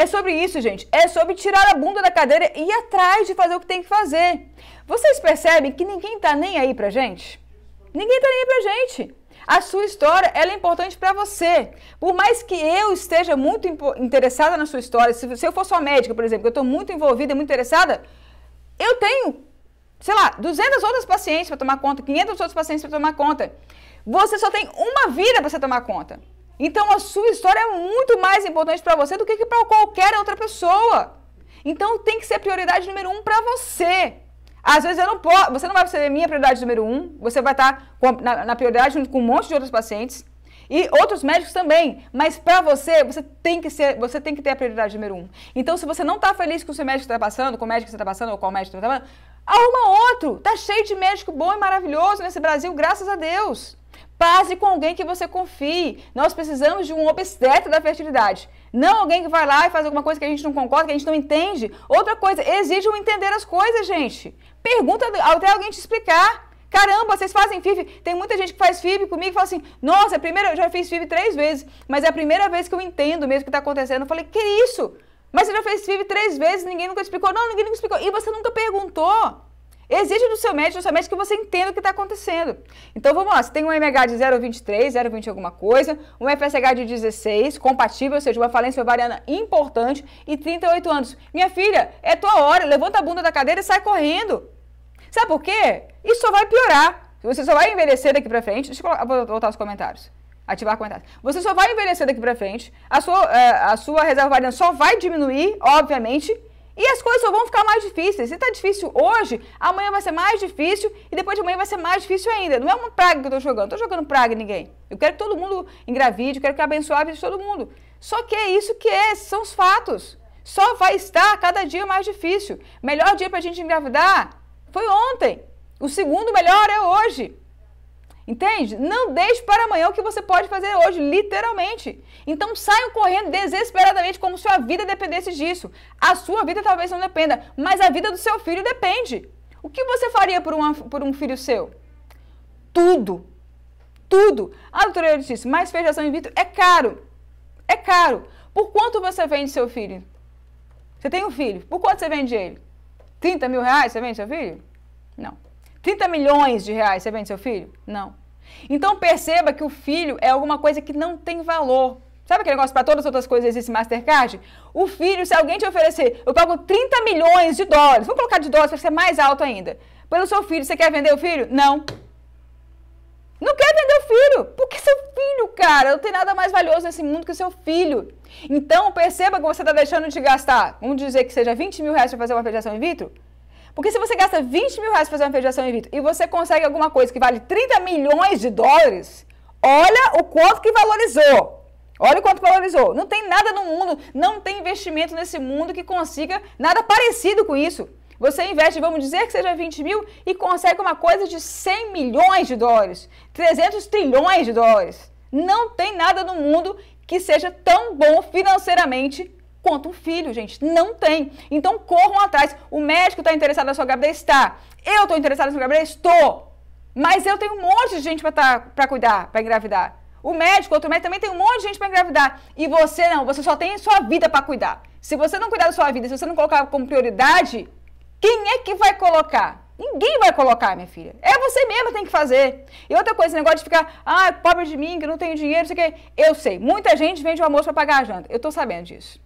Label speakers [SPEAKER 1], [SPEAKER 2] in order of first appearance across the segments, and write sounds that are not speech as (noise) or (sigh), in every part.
[SPEAKER 1] É sobre isso, gente. É sobre tirar a bunda da cadeira e ir atrás de fazer o que tem que fazer. Vocês percebem que ninguém tá nem aí pra gente? Ninguém tá nem aí pra gente. A sua história ela é importante para você. Por mais que eu esteja muito interessada na sua história, se, se eu for só médica, por exemplo, que eu estou muito envolvida e muito interessada, eu tenho, sei lá, 200 outras pacientes para tomar conta, 500 outros pacientes para tomar conta. Você só tem uma vida para você tomar conta. Então a sua história é muito mais importante para você do que, para qualquer outra pessoa. Então tem que ser prioridade número um para você. Às vezes eu não posso, você não vai ser minha prioridade número um, você vai estar tá na, na prioridade junto com um monte de outros pacientes e outros médicos também. Mas para você, você tem que ser, você tem que ter a prioridade número um. Então, se você não está feliz com o seu médico que está passando, com o médico que você está passando ou com o médico que está passando, arruma outro. Tá cheio de médico bom e maravilhoso nesse Brasil, graças a Deus. Passe com alguém que você confie. Nós precisamos de um obstetra da fertilidade. Não alguém que vai lá e faz alguma coisa que a gente não concorda, que a gente não entende. Outra coisa, exige um entender as coisas, gente. Pergunta até alguém te explicar. Caramba, vocês fazem FIB? Tem muita gente que faz FIB comigo e fala assim: Nossa, é primeira, eu já fiz FIB três vezes, mas é a primeira vez que eu entendo mesmo o que está acontecendo. Eu falei: Que isso? Mas você já fez FIB três vezes, ninguém nunca explicou. Não, ninguém nunca explicou. E você nunca perguntou. Exige do seu médico, do seu médico que você entenda o que está acontecendo. Então vamos lá, você tem um MH de 0,23, 0,20 alguma coisa, um FSH de 16, compatível, ou seja, uma falência ovariana importante, e 38 anos. Minha filha, é tua hora, levanta a bunda da cadeira e sai correndo. Sabe por quê? Isso só vai piorar. Você só vai envelhecer daqui pra frente. Deixa eu voltar os comentários ativar comentários. Você só vai envelhecer daqui para frente, a sua, eh, a sua reserva ovariana só vai diminuir, obviamente, e as coisas só vão ficar mais difíceis. Se está difícil hoje, amanhã vai ser mais difícil e depois de amanhã vai ser mais difícil ainda. Não é uma praga que eu estou jogando, estou jogando praga em ninguém. Eu quero que todo mundo engravide, eu quero que abençoe a vida de todo mundo. Só que é isso que é, são os fatos. Só vai estar cada dia mais difícil. Melhor dia para a gente engravidar foi ontem. O segundo melhor é hoje. Entende? Não deixe para amanhã o que você pode fazer hoje, literalmente. Então saiam correndo desesperadamente como se a vida dependesse disso. A sua vida talvez não dependa, mas a vida do seu filho depende. O que você faria por, uma, por um filho seu? Tudo. Tudo. A doutora disse, mas fechação in vitro é caro. É caro. Por quanto você vende seu filho? Você tem um filho. Por quanto você vende ele? 30 mil reais você vende seu filho? Não. 30 milhões de reais, você vende seu filho? Não. Então perceba que o filho é alguma coisa que não tem valor. Sabe aquele negócio para todas as outras coisas existe Mastercard? O filho, se alguém te oferecer, eu pago 30 milhões de dólares, vamos colocar de dólares para ser mais alto ainda, pelo seu filho, você quer vender o filho? Não. Não quer vender o filho, porque seu filho, cara, não tem nada mais valioso nesse mundo que o seu filho. Então perceba que você está deixando de gastar, vamos dizer que seja 20 mil reais para fazer uma fertilização in vitro, porque se você gasta 20 mil reais para fazer uma federação in vitro e você consegue alguma coisa que vale 30 milhões de dólares, olha o quanto que valorizou. Olha o quanto valorizou. Não tem nada no mundo, não tem investimento nesse mundo que consiga nada parecido com isso. Você investe, vamos dizer que seja 20 mil e consegue uma coisa de 100 milhões de dólares, 300 trilhões de dólares. Não tem nada no mundo que seja tão bom financeiramente ponto. Um filho, gente, não tem. Então corram atrás. O médico está interessado na sua gravidez? Está. Eu estou interessado na sua gravidez? Estou. Mas eu tenho um monte de gente para tá, para cuidar, para engravidar. O médico, outro médico também tem um monte de gente para engravidar. E você não, você só tem sua vida para cuidar. Se você não cuidar da sua vida, se você não colocar como prioridade, quem é que vai colocar? Ninguém vai colocar, minha filha. É você mesma que tem que fazer. E outra coisa, esse negócio de ficar, ah, pobre de mim, que não tenho dinheiro, não sei o quê. Eu sei, muita gente vende o almoço para pagar a janta. Eu estou sabendo disso.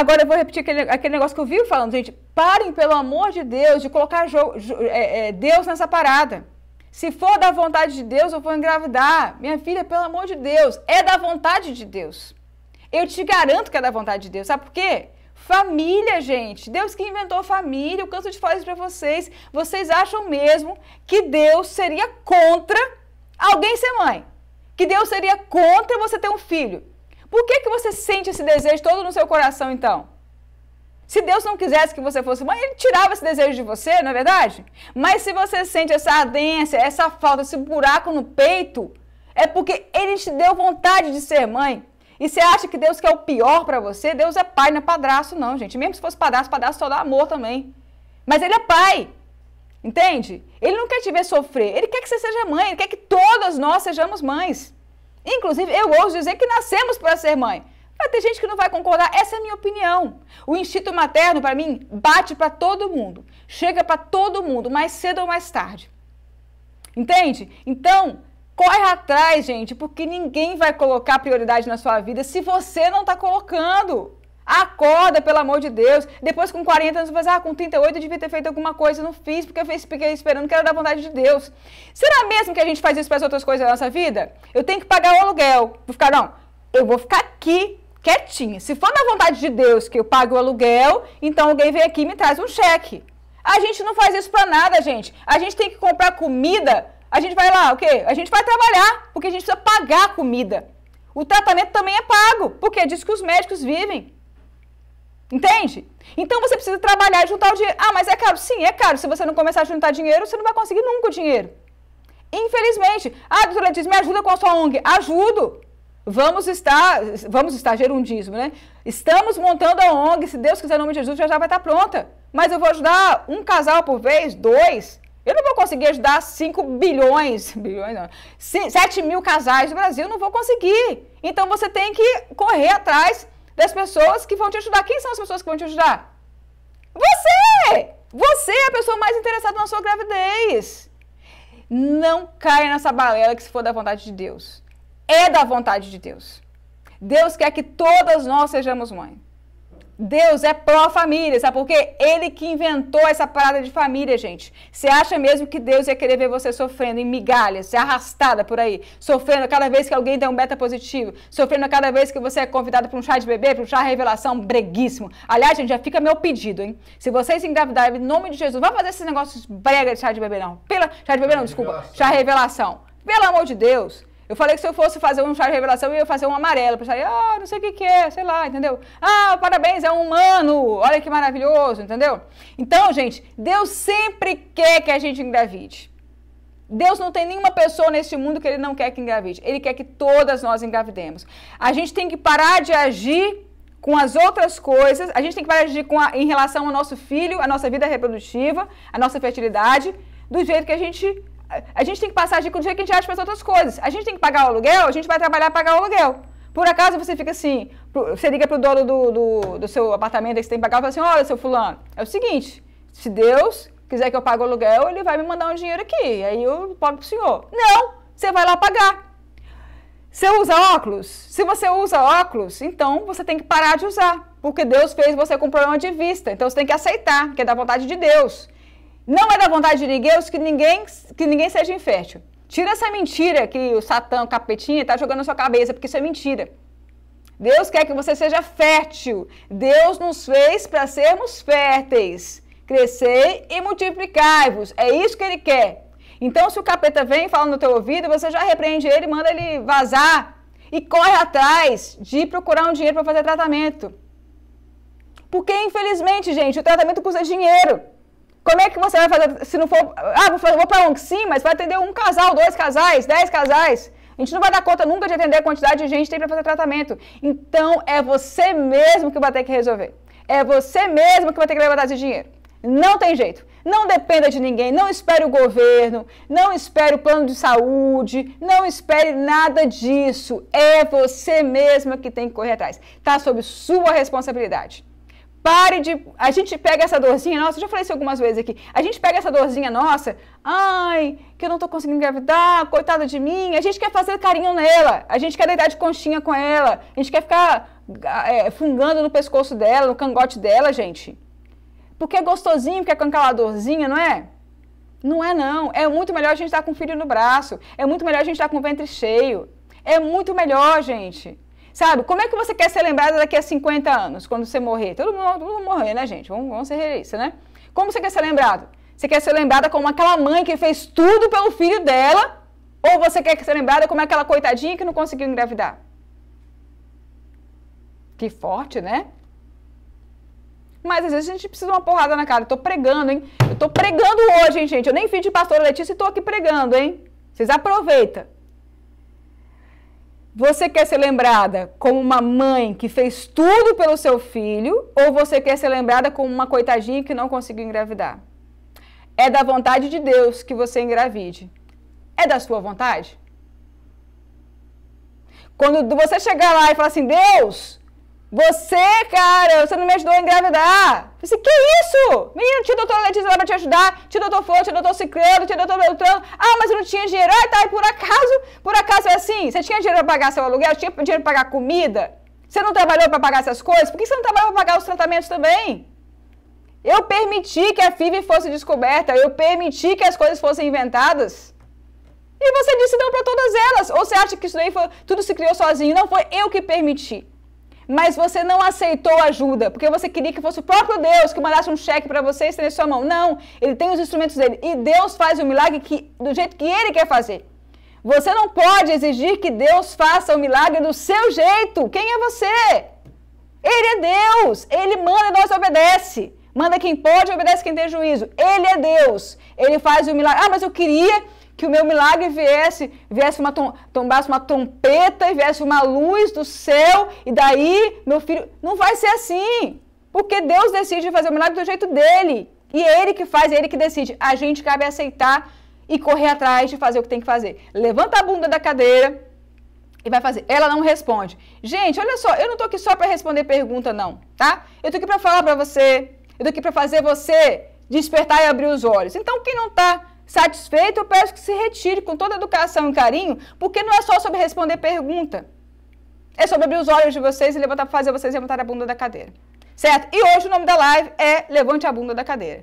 [SPEAKER 1] Agora eu vou repetir aquele, aquele negócio que eu vivo falando, gente. Parem, pelo amor de Deus, de colocar é, é, Deus nessa parada. Se for da vontade de Deus, eu vou engravidar. Minha filha, pelo amor de Deus, é da vontade de Deus. Eu te garanto que é da vontade de Deus. Sabe por quê? Família, gente. Deus que inventou família. Eu canso de falar isso para vocês. Vocês acham mesmo que Deus seria contra alguém ser mãe? Que Deus seria contra você ter um filho? Por que, que você sente esse desejo todo no seu coração, então? Se Deus não quisesse que você fosse mãe, Ele tirava esse desejo de você, não é verdade? Mas se você sente essa ardência, essa falta, esse buraco no peito, é porque Ele te deu vontade de ser mãe. E você acha que Deus quer o pior para você? Deus é pai, não é padrasto, não, gente. Mesmo se fosse padrasto, padrasto só dá amor também. Mas Ele é pai. Entende? Ele não quer te ver sofrer. Ele quer que você seja mãe. Ele quer que todas nós sejamos mães. Inclusive, eu ouso dizer que nascemos para ser mãe. Vai ter gente que não vai concordar, essa é a minha opinião. O instinto materno, para mim, bate para todo mundo, chega para todo mundo, mais cedo ou mais tarde. Entende? Então, corre atrás, gente, porque ninguém vai colocar prioridade na sua vida se você não está colocando. Acorda, pelo amor de Deus. Depois, com 40 anos, você faz, assim, ah, com 38 eu devia ter feito alguma coisa, não fiz, porque eu fiquei esperando que era da vontade de Deus. Será mesmo que a gente faz isso para as outras coisas da nossa vida? Eu tenho que pagar o aluguel. Vou ficar, não, eu vou ficar aqui, quietinha. Se for da vontade de Deus que eu pague o aluguel, então alguém vem aqui e me traz um cheque. A gente não faz isso para nada, gente. A gente tem que comprar comida. A gente vai lá, o quê? A gente vai trabalhar, porque a gente precisa pagar a comida. O tratamento também é pago, porque é disso que os médicos vivem. Entende? Então você precisa trabalhar e juntar o dinheiro. Ah, mas é caro? Sim, é caro. Se você não começar a juntar dinheiro, você não vai conseguir nunca o dinheiro. Infelizmente. Ah, doutora diz, me ajuda com a sua ONG. Ajudo. Vamos estar, vamos estar gerundismo, né? Estamos montando a ONG, se Deus quiser, em nome de Jesus, já, já vai estar pronta. Mas eu vou ajudar um casal por vez, dois. Eu não vou conseguir ajudar 5 bilhões, (laughs) bilhões não, 7 mil casais do Brasil, não vou conseguir. Então você tem que correr atrás das pessoas que vão te ajudar. Quem são as pessoas que vão te ajudar? Você! Você é a pessoa mais interessada na sua gravidez. Não caia nessa balela que se for da vontade de Deus. É da vontade de Deus. Deus quer que todas nós sejamos mães. Deus é pró-família, sabe por quê? Ele que inventou essa parada de família, gente. Você acha mesmo que Deus ia querer ver você sofrendo em migalhas, arrastada por aí, sofrendo cada vez que alguém tem um beta positivo, sofrendo cada vez que você é convidado para um chá de bebê, para um chá revelação, breguíssimo. Aliás, gente, já fica meu pedido, hein? Se vocês engravidarem, em nome de Jesus, vai fazer esses negócios brega de chá de bebê, não. Pela, chá de bebê não, desculpa, chá revelação. Pelo amor de Deus. Eu falei que se eu fosse fazer um chá de revelação, eu ia fazer um amarelo. sair, ah, não sei o que, que é, sei lá, entendeu? Ah, parabéns, é um humano, olha que maravilhoso, entendeu? Então, gente, Deus sempre quer que a gente engravide. Deus não tem nenhuma pessoa nesse mundo que ele não quer que engravide. Ele quer que todas nós engravidemos. A gente tem que parar de agir com as outras coisas, a gente tem que parar de agir com a, em relação ao nosso filho, a nossa vida reprodutiva, a nossa fertilidade, do jeito que a gente a gente tem que passar de com o dinheiro que a gente acha para outras coisas. A gente tem que pagar o aluguel, a gente vai trabalhar para pagar o aluguel. Por acaso você fica assim, você liga para o dono do, do, do, seu apartamento que você tem que pagar e fala assim, olha, seu fulano, é o seguinte, se Deus quiser que eu pague o aluguel, ele vai me mandar um dinheiro aqui, aí eu pago para o senhor. Não, você vai lá pagar. Você usa óculos? Se você usa óculos, então você tem que parar de usar, porque Deus fez você com problema de vista, então você tem que aceitar, que é da vontade de Deus. Não é da vontade de ninguém que ninguém, que ninguém seja infértil. Tira essa mentira que o Satã, o capetinha, está jogando na sua cabeça, porque isso é mentira. Deus quer que você seja fértil. Deus nos fez para sermos férteis. Crescei e multiplicai-vos. É isso que ele quer. Então, se o capeta vem e fala no teu ouvido, você já repreende ele, manda ele vazar e corre atrás de procurar um dinheiro para fazer tratamento. Porque, infelizmente, gente, o tratamento custa dinheiro. Como é que você vai fazer se não for. Ah, vou, fazer, vou para um, sim, mas vai atender um casal, dois casais, dez casais. A gente não vai dar conta nunca de atender a quantidade de gente que tem para fazer tratamento. Então é você mesmo que vai ter que resolver. É você mesmo que vai ter que levantar esse dinheiro. Não tem jeito. Não dependa de ninguém. Não espere o governo. Não espere o plano de saúde. Não espere nada disso. É você mesmo que tem que correr atrás. Está sob sua responsabilidade. Pare de. A gente pega essa dorzinha nossa, eu já falei isso algumas vezes aqui. A gente pega essa dorzinha nossa, ai, que eu não tô conseguindo engravidar, coitada de mim. A gente quer fazer carinho nela, a gente quer deitar de conchinha com ela, a gente quer ficar é, fungando no pescoço dela, no cangote dela, gente. Porque é gostosinho, porque é com aquela dorzinha, não é? Não é, não. É muito melhor a gente estar com o filho no braço, é muito melhor a gente estar com o ventre cheio, é muito melhor, gente. Sabe? Como é que você quer ser lembrado daqui a 50 anos, quando você morrer? Todo mundo, vai morrer, né, gente? Vamos, vamos ser realistas, né? Como você quer ser lembrado? Você quer ser lembrada como aquela mãe que fez tudo pelo filho dela? Ou você quer ser lembrada como aquela coitadinha que não conseguiu engravidar? Que forte, né? Mas às vezes a gente precisa de uma porrada na cara. Eu tô pregando, hein? Eu tô pregando hoje, hein, gente? Eu nem fiz de pastora Letícia e tô aqui pregando, hein? Vocês aproveitam. Você quer ser lembrada como uma mãe que fez tudo pelo seu filho ou você quer ser lembrada como uma coitadinha que não conseguiu engravidar? É da vontade de Deus que você engravide. É da sua vontade? Quando você chegar lá e falar assim: Deus, você, cara, você não me ajudou a engravidar. Eu disse, que isso? Menino, tinha doutor Letícia lá pra te ajudar, tinha doutor Flor, tinha doutor Ciclano, tinha doutor Beltrano. Ah, mas eu não tinha dinheiro. Ah, tá, e por acaso, por acaso é assim? Você tinha dinheiro pra pagar seu aluguel? Tinha dinheiro pra pagar comida? Você não trabalhou para pagar essas coisas? Por que você não trabalhou para pagar os tratamentos também? Eu permiti que a FIV fosse descoberta, eu permiti que as coisas fossem inventadas. E você disse não para todas elas. Ou você acha que isso daí foi, tudo se criou sozinho? Não, foi eu que permiti mas você não aceitou ajuda, porque você queria que fosse o próprio Deus que mandasse um cheque para você e sua mão. Não, ele tem os instrumentos dele e Deus faz o milagre que, do jeito que ele quer fazer. Você não pode exigir que Deus faça o milagre do seu jeito. Quem é você? Ele é Deus. Ele manda e nós obedece. Manda quem pode, obedece quem tem juízo. Ele é Deus. Ele faz o milagre. Ah, mas eu queria que o meu milagre viesse, viesse uma tom, tombasse uma trompeta e viesse uma luz do céu, e daí meu filho. Não vai ser assim. Porque Deus decide fazer o milagre do jeito dele. E é ele que faz, é ele que decide. A gente cabe aceitar e correr atrás de fazer o que tem que fazer. Levanta a bunda da cadeira e vai fazer. Ela não responde. Gente, olha só, eu não tô aqui só para responder pergunta não, tá? Eu tô aqui para falar para você. Eu tô aqui para fazer você despertar e abrir os olhos. Então, quem não tá satisfeito, eu peço que se retire com toda educação e carinho, porque não é só sobre responder pergunta. É sobre abrir os olhos de vocês e levantar, fazer vocês levantar a bunda da cadeira. Certo? E hoje o nome da live é Levante a Bunda da Cadeira.